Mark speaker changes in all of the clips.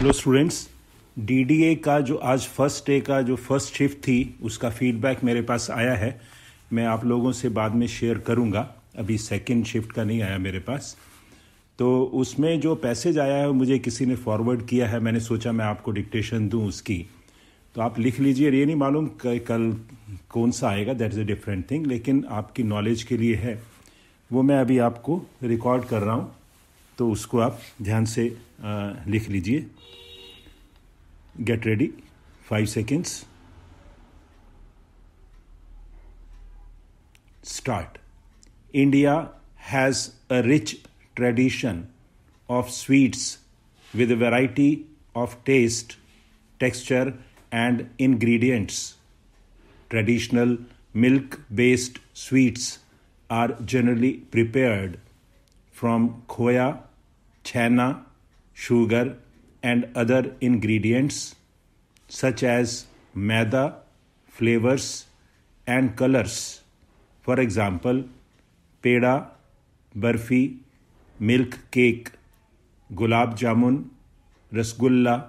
Speaker 1: Hello students DDA का जो आज फर्स्ट डे का जो फर्स्ट शिफ्ट थी उसका फीडबैक मेरे पास आया है मैं आप लोगों से बाद में शेयर करूंगा अभी सेकंड शिफ्ट का नहीं आया मेरे पास तो उसमें जो पैसेज आया है मुझे किसी ने फॉरवर्ड किया है मैंने सोचा मैं आपको डिक्टेशन दूं उसकी तो आप लिख लीजिए ये नहीं मालूम कल कौन सा आएगा that is a different thing लेकिन आपकी नॉलेज के लिए है वो मैं अभी आपको रिकॉर्ड कर रहा हूँ तो उसको आप ध्यान से लिख लीजिए get ready five seconds start India has a rich tradition of sweets with variety of taste texture and ingredients traditional milk based sweets are generally prepared from khoya chana, sugar, and other ingredients such as maida, flavors, and colors. For example, peda, barfi, milk cake, gulab jamun, rasgulla,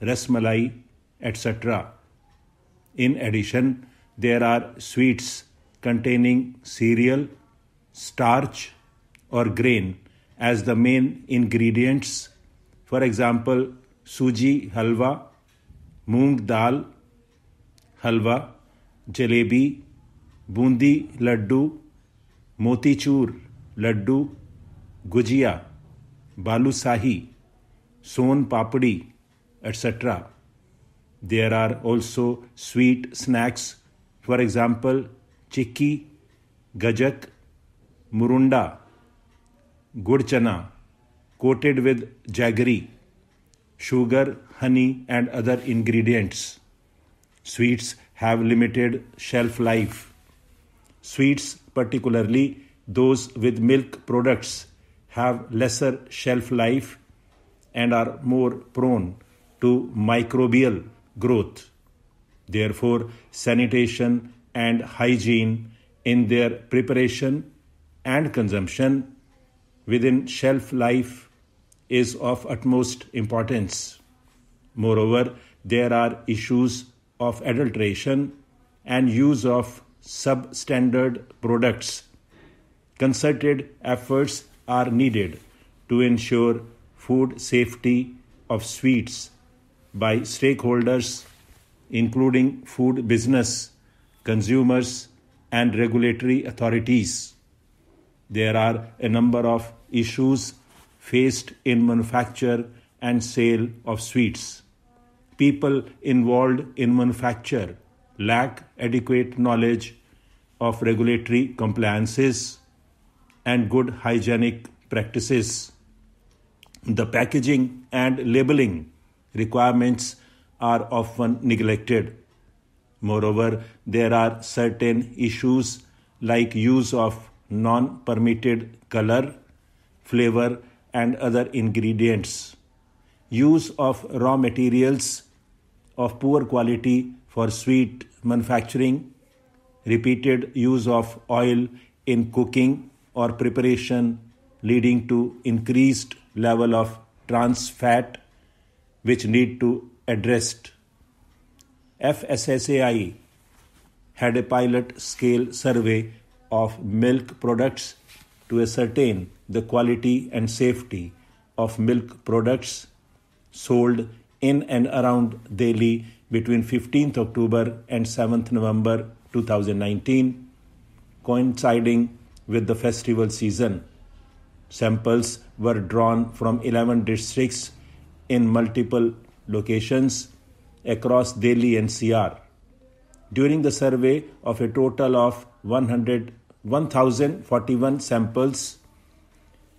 Speaker 1: rasmalai, etc. In addition, there are sweets containing cereal, starch, or grain as the main ingredients. For example, suji halwa, moong dal halwa, jalebi, bundi laddu, motichur laddu, gujia, balusahi, son papdi, etc. There are also sweet snacks, for example, chikki, gajak, murunda, good chana coated with jaggery, sugar, honey, and other ingredients. Sweets have limited shelf life. Sweets, particularly those with milk products, have lesser shelf life and are more prone to microbial growth. Therefore, sanitation and hygiene in their preparation and consumption within shelf life is of utmost importance. Moreover, there are issues of adulteration and use of substandard products. Concerted efforts are needed to ensure food safety of sweets by stakeholders, including food business, consumers, and regulatory authorities. There are a number of issues faced in manufacture and sale of sweets. People involved in manufacture lack adequate knowledge of regulatory compliances and good hygienic practices. The packaging and labeling requirements are often neglected. Moreover, there are certain issues like use of non permitted color, flavor, and other ingredients. Use of raw materials of poor quality for sweet manufacturing. Repeated use of oil in cooking or preparation, leading to increased level of trans fat, which need to addressed. FSSAI had a pilot scale survey of milk products to ascertain the quality and safety of milk products sold in and around Delhi between 15th October and 7th November 2019, coinciding with the festival season. Samples were drawn from 11 districts in multiple locations across Delhi and CR. During the survey of a total of 100, 1041 samples,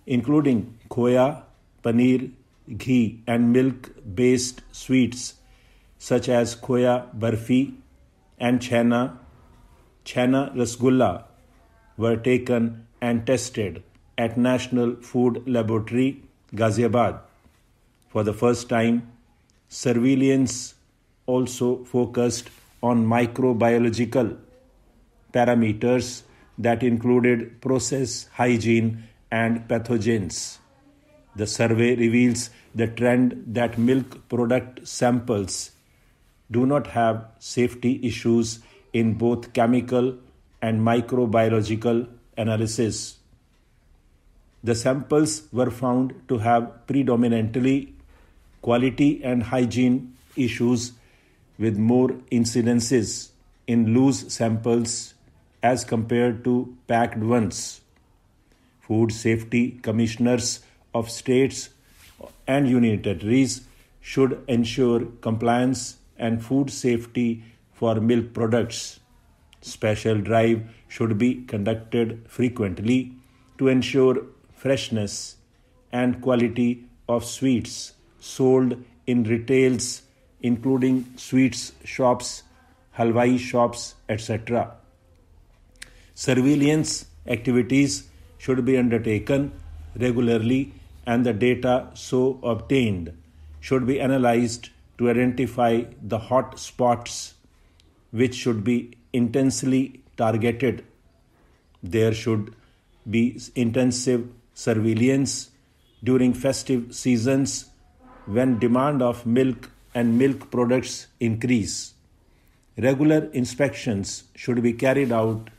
Speaker 1: including khoya, paneer, ghee, and milk based sweets such as khoya barfi and chana, chana rasgulla were taken and tested at National Food Laboratory, Ghaziabad. For the first time, surveillance also focused on microbiological parameters that included process, hygiene, and pathogens. The survey reveals the trend that milk product samples do not have safety issues in both chemical and microbiological analysis. The samples were found to have predominantly quality and hygiene issues with more incidences in loose samples as compared to packed ones. Food safety commissioners of states and union territories should ensure compliance and food safety for milk products. Special drive should be conducted frequently to ensure freshness and quality of sweets sold in retails including sweets shops, halwai shops, etc. Surveillance activities should be undertaken regularly and the data so obtained should be analyzed to identify the hot spots which should be intensely targeted. There should be intensive surveillance during festive seasons when demand of milk and milk products increase. Regular inspections should be carried out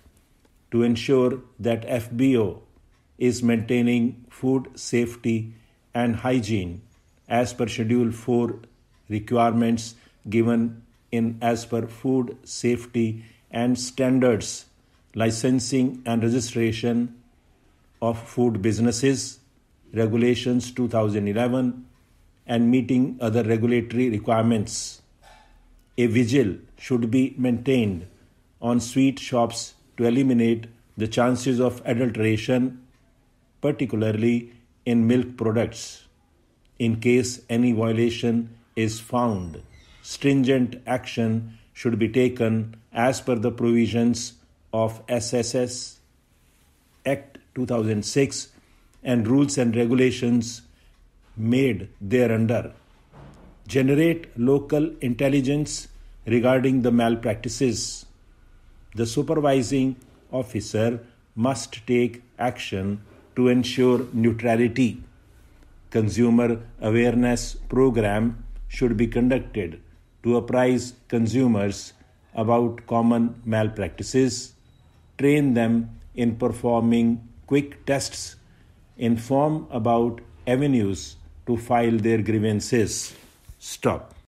Speaker 1: to ensure that FBO is maintaining food safety and hygiene as per Schedule 4 requirements given in as per Food Safety and Standards Licensing and Registration of Food Businesses Regulations 2011 and meeting other regulatory requirements. A vigil should be maintained on sweet shops to eliminate the chances of adulteration, particularly in milk products. In case any violation is found, stringent action should be taken as per the provisions of SSS Act 2006 and rules and regulations made thereunder. Generate local intelligence regarding the malpractices the supervising officer must take action to ensure neutrality. Consumer awareness program should be conducted to apprise consumers about common malpractices, train them in performing quick tests, inform about avenues to file their grievances. Stop.